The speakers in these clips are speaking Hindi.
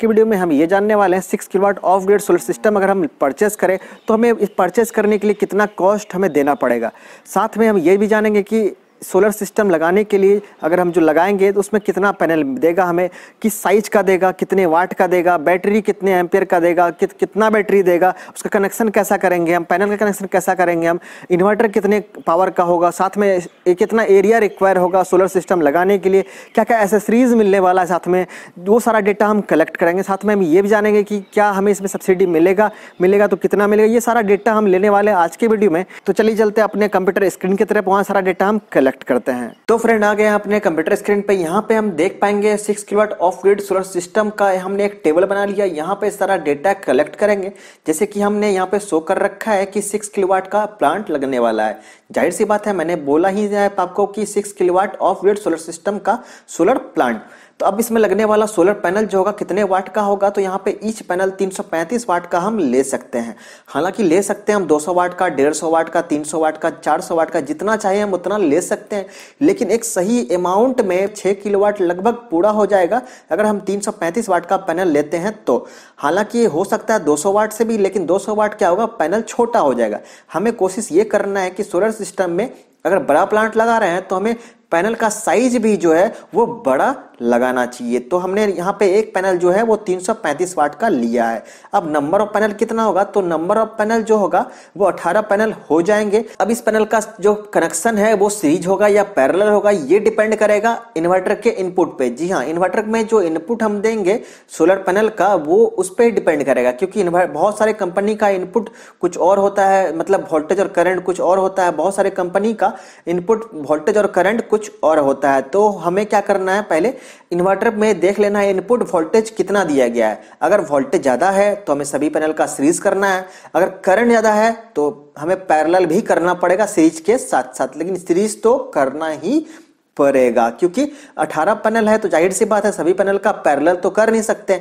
की वीडियो में हम ये जानने वाले हैं six kilowatt off grid solar system अगर हम परचेस करें तो हमें इस परचेस करने के लिए कितना कॉस्ट हमें देना पड़ेगा साथ में हम ये भी जानेंगे कि सोलर सिस्टम लगाने के लिए अगर हम जो लगाएंगे तो उसमें कितना पैनल देगा हमें किस साइज का देगा कितने वाट का देगा बैटरी कितने एम्पेयर का देगा कित, कितना बैटरी देगा उसका कनेक्शन कैसा करेंगे हम पैनल का कनेक्शन कैसा करेंगे हम इन्वर्टर कितने पावर का होगा साथ में कितना एरिया रिक्वायर होगा सोलर सिस्टम लगाने के लिए क्या क्या एसेसरीज मिलने वाला है साथ में वो सारा डेटा हम कलेक्ट करेंगे साथ में हम ये भी जानेंगे कि क्या हमें इसमें सब्सिडी मिलेगा मिलेगा तो कितना मिलेगा ये सारा डेटा हम लेने वाले आज के वीडियो में तो चलिए चलते अपने कंप्यूटर स्क्रीन की तरफ वहाँ सारा डेटा हम कलेक्ट सेलेक्ट करते हैं तो फ्रेंड आ गए अपने कंप्यूटर स्क्रीन पे यहाँ पे हम देख पाएंगे six kilowatt off grid solar system का हमने एक टेबल बना लिया यहाँ पे सारा डेटा कलेक्ट करेंगे जैसे कि हमने यहाँ पे शो कर रखा है कि सिक्स किलोवाट का प्लांट लगने वाला है जाहिर सी बात है मैंने बोला ही आपको कि six kilowatt off grid solar system का सोलर प्लांट तो अब इसमें लगने वाला सोलर पैनल जो होगा कितने वाट का होगा तो यहाँ पे ईच पैनल 335 वाट का हम ले सकते हैं हालांकि ले सकते हैं हम 200 वाट का 150 वाट का 300 वाट का 400 वाट का जितना चाहिए हम उतना ले सकते हैं लेकिन एक सही अमाउंट में 6 वाट लगभग पूरा हो जाएगा अगर हम 335 वाट का पैनल लेते हैं तो हालांकि हो सकता है 200 वाट से भी लेकिन 200 वाट क्या होगा पैनल छोटा हो जाएगा हमें कोशिश ये करना है कि सोलर सिस्टम में अगर बड़ा प्लांट लगा रहे हैं तो हमें पैनल का साइज भी जो है वो बड़ा लगाना चाहिए तो हमने यहाँ पे एक पैनल जो है वो 335 वाट का लिया है अब नंबर ऑफ पैनल कितना होगा तो नंबर ऑफ पैनल जो होगा वो 18 पैनल हो जाएंगे अब इस पैनल का जो कनेक्शन है वो सीरीज होगा या पैरेलल होगा ये डिपेंड करेगा इन्वर्टर के इनपुट पे जी हाँ इन्वर्टर में जो इनपुट हम देंगे सोलर पैनल का वो उस पर डिपेंड करेगा क्योंकि बहुत सारे कंपनी का इनपुट कुछ और होता है मतलब वोल्टेज और करंट कुछ और होता है बहुत सारे कंपनी का इनपुट वोल्टेज और करंट कुछ कुछ और होता है तो हमें क्या करना है पहले इन्वर्टर में देख लेना है इनपुट वोल्टेज कितना दिया गया है अगर वोल्टेज ज़्यादा है तो हमें सभी पैनल का सीरीज करना है अगर करंट ज़्यादा है तो हमें पैरेलल भी करना पड़ेगा सीरीज के साथ साथ लेकिन सीरीज तो करना ही पड़ेगा क्योंकि 18 पैनल है तो जाहिर सी बात है सभी पैनल का पैरेलल तो कर नहीं सकते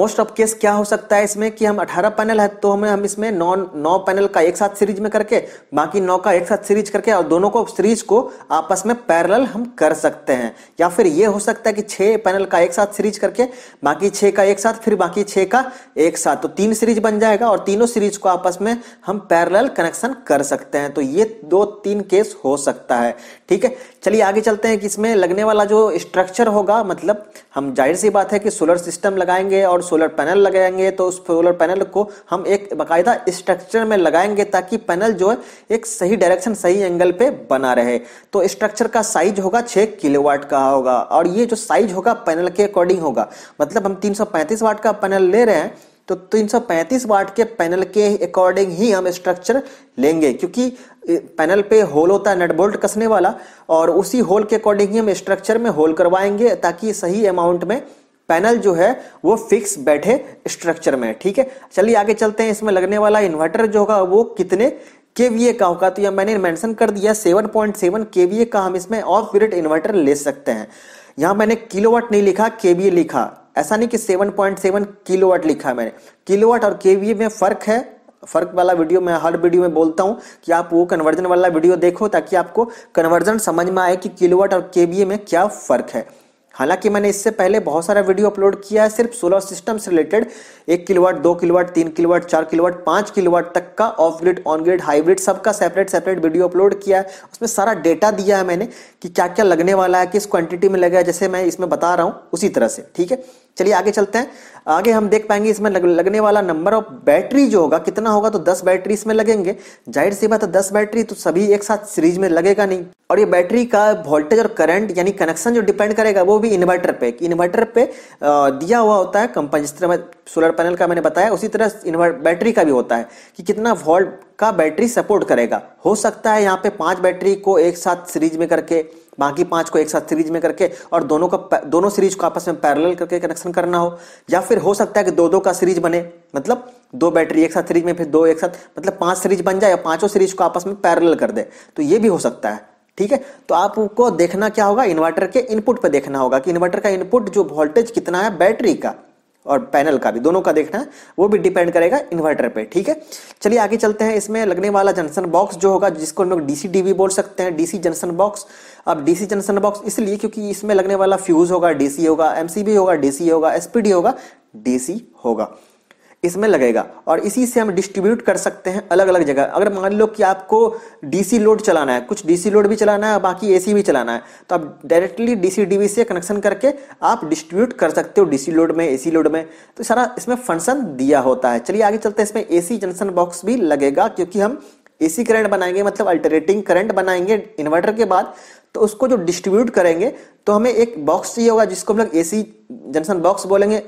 मोस्ट ऑफ केस क्या हो सकता है इसमें कि हम 18 पैनल है तो हमें हम इसमें नौ नौ पैनल का एक साथ सीरीज में करके बाकी नौ का एक साथ सीरीज करके और दोनों को सीरीज को आपस में पैरेलल हम कर सकते हैं या फिर ये हो सकता है कि छः पैनल का एक साथ सीरीज करके बाकी छः का एक साथ फिर बाकी छः का एक साथ तो तीन सीरीज बन जाएगा और तीनों सीरीज को आपस में हम पैरल कनेक्शन कर सकते हैं तो ये दो तीन केस हो सकता है ठीक है चलिए आगे चलते हैं हैं कि इसमें लगने वाला जो स्ट्रक्चर होगा मतलब हम जाहिर सी बात है कि सोलर सिस्टम लगाएंगे और सोलर पैनल लगाएंगे तो उस सोलर पैनल को हम एक बाकायदा स्ट्रक्चर में लगाएंगे ताकि पैनल जो है एक सही डायरेक्शन सही एंगल पे बना रहे तो स्ट्रक्चर का साइज होगा छः किलोवाट का होगा और ये जो साइज होगा पैनल के अकॉर्डिंग होगा मतलब हम तीन वाट का पैनल ले रहे हैं तो 335 वाट के पैनल के अकॉर्डिंग ही हम स्ट्रक्चर लेंगे क्योंकि पैनल पे होल होता है नट बोल्ट कसने वाला और उसी होल के अकॉर्डिंग ही हम स्ट्रक्चर में होल करवाएंगे ताकि सही अमाउंट में पैनल जो है वो फिक्स बैठे स्ट्रक्चर में ठीक है चलिए आगे चलते हैं इसमें लगने वाला इन्वर्टर जो होगा वो कितने केवीए का होगा तो यह मैंने मेंशन कर दिया 7.7 केवीए का हम इसमें ऑफ ग्रिड इन्वर्टर ले सकते हैं यहां मैंने किलोवाट नहीं लिखा केवीए लिखा ऐसा नहीं कि 7.7 किलोवाट लिखा है मैंने किलोवाट और केवीए में फ़र्क है फ़र्क वाला वीडियो मैं हर वीडियो में बोलता हूँ कि आप वो कन्वर्जन वाला वीडियो देखो ताकि आपको कन्वर्जन समझ में आए कि किलोवाट और केवीए में क्या फ़र्क है हालांकि मैंने इससे पहले बहुत सारा वीडियो अपलोड किया है सिर्फ सोलर सिस्टम से रिलेटेड एक किलोवाट दो किलोवाट तीन किलोवाट चार किलोवाट पांच किलोवाट तक का off grid on grid hybrid सबका सेपरेट सेपरेट वीडियो अपलोड किया है उसमें सारा डेटा दिया है मैंने कि क्या क्या लगने वाला है किस क्वांटिटी में है जैसे मैं इसमें बता रहा हूँ उसी तरह से ठीक है चलिए आगे चलते हैं आगे हम देख पाएंगे इसमें लग, लगने वाला नंबर ऑफ बैटरी जो होगा कितना होगा तो 10 बैटरी इसमें लगेंगे जाहिर सी बात है 10 बैटरी तो सभी एक साथ सीरीज में लगेगा नहीं और ये बैटरी का वोल्टेज और करंट यानी कनेक्शन जो डिपेंड करेगा वो भी इन्वर्टर पे इन्वर्टर पे दिया हुआ होता है कंपन जिस तरह सोलर पैनल का मैंने बताया उसी तरह बैटरी का भी होता है कि कितना वोल्ट का बैटरी सपोर्ट करेगा हो सकता है यहाँ पे पांच बैटरी को एक साथ सीरीज में करके बाकी पांच को एक साथ सीरीज में करके और दोनों का दोनों सीरीज को आपस में पैरेलल करके कनेक्शन करना हो या फिर हो सकता है कि दो दो का सीरीज बने मतलब दो बैटरी एक साथ सीरीज में फिर दो एक साथ मतलब पांच सीरीज बन जाए और पांचों सीरीज को आपस में पैरेलल कर दे तो ये भी हो सकता है ठीक है तो आपको देखना क्या होगा इन्वर्टर के इनपुट पर देखना होगा कि इन्वर्टर का इनपुट जो वोल्टेज कितना है बैटरी का और पैनल का भी दोनों का देखना है वो भी डिपेंड करेगा इन्वर्टर पे ठीक है चलिए आगे चलते हैं इसमें लगने वाला जंक्शन बॉक्स जो होगा जिसको हम लोग डीसी टीवी बोल सकते हैं डीसी जंक्शन बॉक्स अब डीसी जंक्शन बॉक्स इसलिए क्योंकि इसमें लगने वाला फ्यूज होगा डीसी होगा एमसीबी होगा डीसी होगा एसपीडी होगा डीसी होगा इसमें लगेगा और इसी से हम डिस्ट्रीब्यूट कर सकते हैं अलग अलग जगह अगर मान लो कि आपको डीसी लोड चलाना है कुछ डीसी लोड भी चलाना है बाकी एसी भी चलाना है तो आप डायरेक्टली डीसी डीवी से कनेक्शन करके आप डिस्ट्रीब्यूट कर सकते हो डीसी लोड में एसी लोड में तो सारा इसमें फंक्शन दिया होता है चलिए आगे चलते हैं इसमें सी जंक्शन बॉक्स भी लगेगा क्योंकि हम सी करंट बनाएंगे मतलब अल्टरनेटिंग करंट बनाएंगे इन्वर्टर के बाद तो उसको जो डिस्ट्रीब्यूट करेंगे तो हमें एक बॉक्स चाहिए होगा जिसको हम लोग एसी जंक्शन बॉक्स बोलेंगे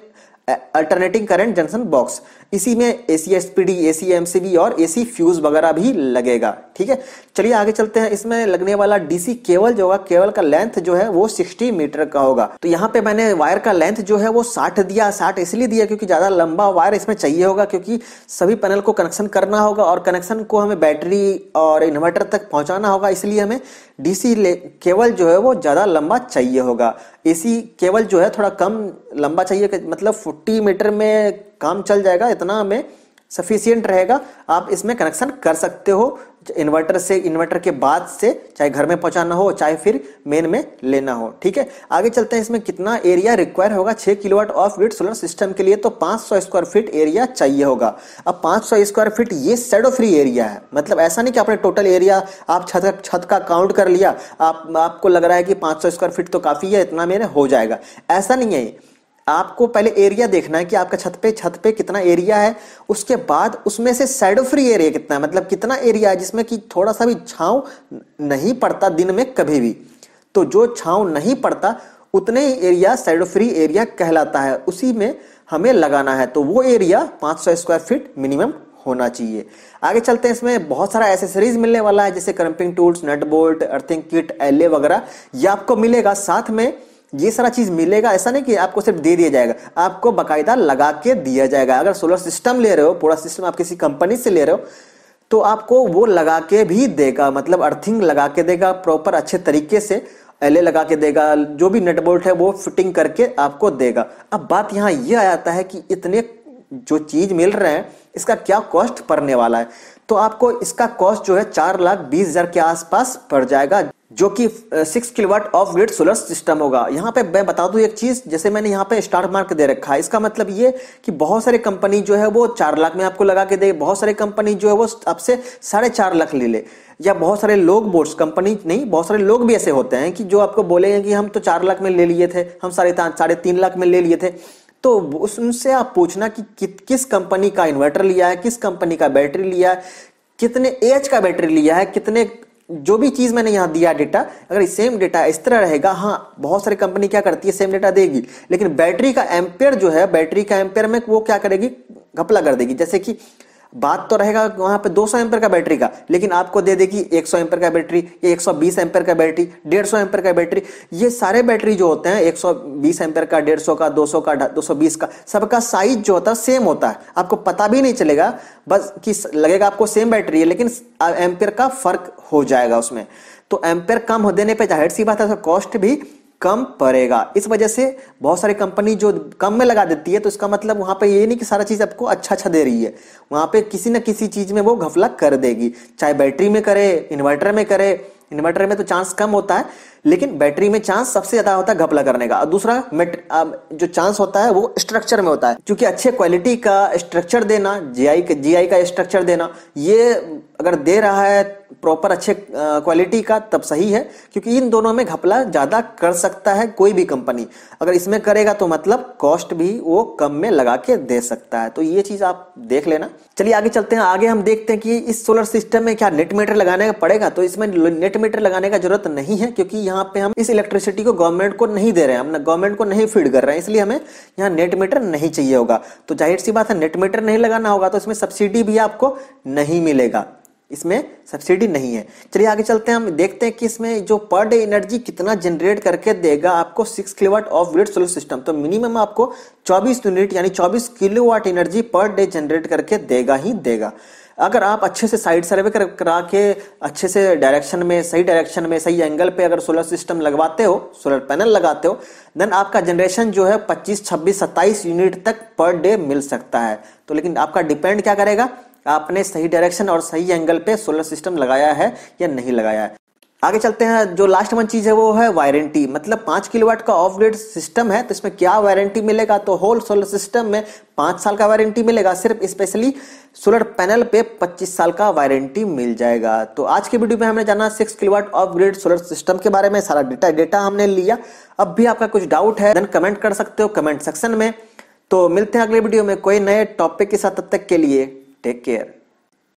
अल्टरनेटिंग करंट जंक्शन बॉक्स इसी में A C S P D A C M C B और ए सी फ्यूज वगैरह भी लगेगा ठीक है चलिए आगे चलते हैं इसमें लगने वाला डीसी केबल जो होगा केबल का लेंथ जो है वो 60 मीटर का होगा तो यहाँ पे मैंने वायर का लेंथ जो है वो 60 दिया 60 इसलिए दिया क्योंकि ज़्यादा लंबा वायर इसमें चाहिए होगा क्योंकि सभी पैनल को कनेक्शन करना होगा और कनेक्शन को हमें बैटरी और इन्वर्टर तक पहुंचाना होगा इसलिए हमें डीसी केबल जो है वो ज़्यादा लंबा चाहिए होगा एसी केवल जो है थोड़ा कम लंबा चाहिए मतलब 40 मीटर में काम चल जाएगा इतना हमें सफिशियंट रहेगा आप इसमें कनेक्शन कर सकते हो इन्वर्टर से इन्वर्टर के बाद से चाहे घर में पहुंचाना हो चाहे फिर मेन में लेना हो ठीक है आगे चलते हैं इसमें कितना एरिया रिक्वायर होगा 6 kilowatt off grid solar system के लिए तो 500 स्क्वायर फीट एरिया चाहिए होगा अब 500 स्क्वायर फीट ये सेडो फ्री एरिया है मतलब ऐसा नहीं कि आपने टोटल एरिया आप छत छत का काउंट कर लिया आप, आपको लग रहा है कि 500 स्क्वायर फीट तो काफ़ी है इतना मेरे हो जाएगा ऐसा नहीं है आपको पहले एरिया देखना है कि आपका छत पे छत पे कितना एरिया है उसके बाद उसमें से साइडो फ्री एरिया कितना है मतलब कितना एरिया है जिसमें कि थोड़ा सा भी छाँव नहीं पड़ता दिन में कभी भी तो जो छाँव नहीं पड़ता उतने ही एरिया साइडो फ्री एरिया कहलाता है उसी में हमें लगाना है तो वो एरिया 500 स्क्वायर फीट मिनिमम होना चाहिए आगे चलते हैं इसमें बहुत सारा एसेसरीज मिलने वाला है जैसे crimping tools nut bolt earthing kit एल वगैरह ये आपको मिलेगा साथ में ये सारा चीज़ मिलेगा ऐसा नहीं कि आपको सिर्फ दे दिया जाएगा आपको बकायदा लगा के दिया जाएगा अगर सोलर सिस्टम ले रहे हो पूरा सिस्टम आप किसी कंपनी से ले रहे हो तो आपको वो लगा के भी देगा मतलब अर्थिंग लगा के देगा प्रॉपर अच्छे तरीके से एल लगा के देगा जो भी बोल्ट है वो फिटिंग करके आपको देगा अब बात यहाँ ये यह आता है कि इतने जो चीज़ मिल रहे हैं इसका क्या कॉस्ट पड़ने वाला है तो आपको इसका कॉस्ट जो है चार लाख बीस हज़ार के आसपास पड़ जाएगा जो कि six kilowatt off grid solar system होगा यहाँ पे मैं बता दूँ एक चीज़ जैसे मैंने यहाँ पे स्टार मार्क दे रखा है इसका मतलब ये कि बहुत सारे कंपनी जो है वो चार लाख में आपको लगा के दे बहुत सारे कंपनी जो है वो आपसे साढ़े चार लाख ले ले या बहुत सारे लोग बोर्ड्स कंपनी नहीं बहुत सारे लोग भी ऐसे होते हैं कि जो आपको बोलेंगे कि हम तो चार लाख में ले लिए थे हम साढ़े साढ़े तीन लाख में ले लिए थे तो उनसे आप पूछना कि, कि किस कंपनी का इन्वर्टर लिया है किस कंपनी का बैटरी लिया है कितने एच का बैटरी लिया है कितने जो भी चीज़ मैंने यहां दिया डेटा अगर सेम डेटा इस तरह रहेगा हाँ बहुत सारी कंपनी क्या करती है सेम डेटा देगी लेकिन बैटरी का एम्पेयर जो है बैटरी का एम्पेयर में वो क्या करेगी घपला कर देगी जैसे कि बात तो रहेगा वहां पे 200 सौ का बैटरी का लेकिन आपको दे देगी 100 सौ का बैटरी या 120 सौ का बैटरी 150 सौ का बैटरी ये सारे बैटरी जो होते हैं 120 सौ का 150 का 200 का 220 का सबका साइज जो होता है सेम होता है आपको पता भी नहीं चलेगा बस कि लगेगा आपको सेम बैटरी है लेकिन एम्पेयर का फर्क हो जाएगा उसमें तो एम्पेयर कम हो देने पर जाहिर सी बात है कॉस्ट भी कम पड़ेगा इस वजह से बहुत सारी कंपनी जो कम में लगा देती है तो इसका मतलब वहाँ पे ये नहीं कि सारा चीज़ आपको अच्छा अच्छा दे रही है वहाँ पे किसी न किसी चीज़ में वो घफला कर देगी चाहे बैटरी में करे इन्वर्टर में करे इन्वर्टर में तो चांस कम होता है लेकिन बैटरी में चांस सबसे ज्यादा होता है घपला करने का और दूसरा जो चांस होता है वो स्ट्रक्चर में होता है क्योंकि अच्छे क्वालिटी का स्ट्रक्चर देना जीआई का जीआई का स्ट्रक्चर देना ये अगर दे रहा है प्रॉपर अच्छे क्वालिटी का तब सही है क्योंकि इन दोनों में घपला ज़्यादा कर सकता है कोई भी कंपनी अगर इसमें करेगा तो मतलब कॉस्ट भी वो कम में लगा के दे सकता है तो ये चीज़ आप देख लेना चलिए आगे चलते हैं आगे हम देखते हैं कि इस सोलर सिस्टम में क्या नेट मीटर लगाने का पड़ेगा तो इसमें नेट मीटर लगाने का जरूरत नहीं है क्योंकि यहाँ पे हम इस इलेक्ट्रिसिटी को गवर्नमेंट को नहीं दे रहे हैं हम गवर्नमेंट को नहीं फीड कर रहे हैं इसलिए हमें यहाँ नेट मीटर नहीं चाहिए होगा तो जाहिर सी बात है नेट मीटर नहीं लगाना होगा तो इसमें सब्सिडी भी आपको नहीं मिलेगा इसमें सब्सिडी नहीं है चलिए आगे चलते हैं हम देखते हैं कि इसमें जो पर डे एनर्जी कितना जनरेट करके देगा आपको सिक्स किलोवाट ऑफ विड सोलर सिस्टम तो मिनिमम आपको चौबीस यूनिट यानी चौबीस kilowatt energy per day generate करके देगा ही देगा अगर आप अच्छे से साइड सर्वे कर, करा के अच्छे से डायरेक्शन में सही डायरेक्शन में सही एंगल पे अगर सोलर सिस्टम लगवाते हो सोलर पैनल लगाते हो देन आपका जनरेशन जो है 25, 26, 27 यूनिट तक पर डे मिल सकता है तो लेकिन आपका डिपेंड क्या करेगा आपने सही डायरेक्शन और सही एंगल पे सोलर सिस्टम लगाया है या नहीं लगाया है आगे चलते हैं जो लास्ट वन चीज है वो है वारंटी मतलब पांच किलोवाट का ऑफ ग्रेड सिस्टम है तो इसमें क्या वारंटी मिलेगा तो होल सोलर सिस्टम में पांच साल का वारंटी मिलेगा सिर्फ स्पेशली सोलर पैनल पे पच्चीस साल का वारंटी मिल जाएगा तो आज के वीडियो में हमने जाना six kilowatt off grid solar system के बारे में सारा डेटा डेटा हमने लिया अब भी आपका कुछ डाउट है देन कमेंट कर सकते हो कमेंट सेक्शन में तो मिलते हैं अगले वीडियो में कोई नए टॉपिक के साथ तब तक के लिए टेक केयर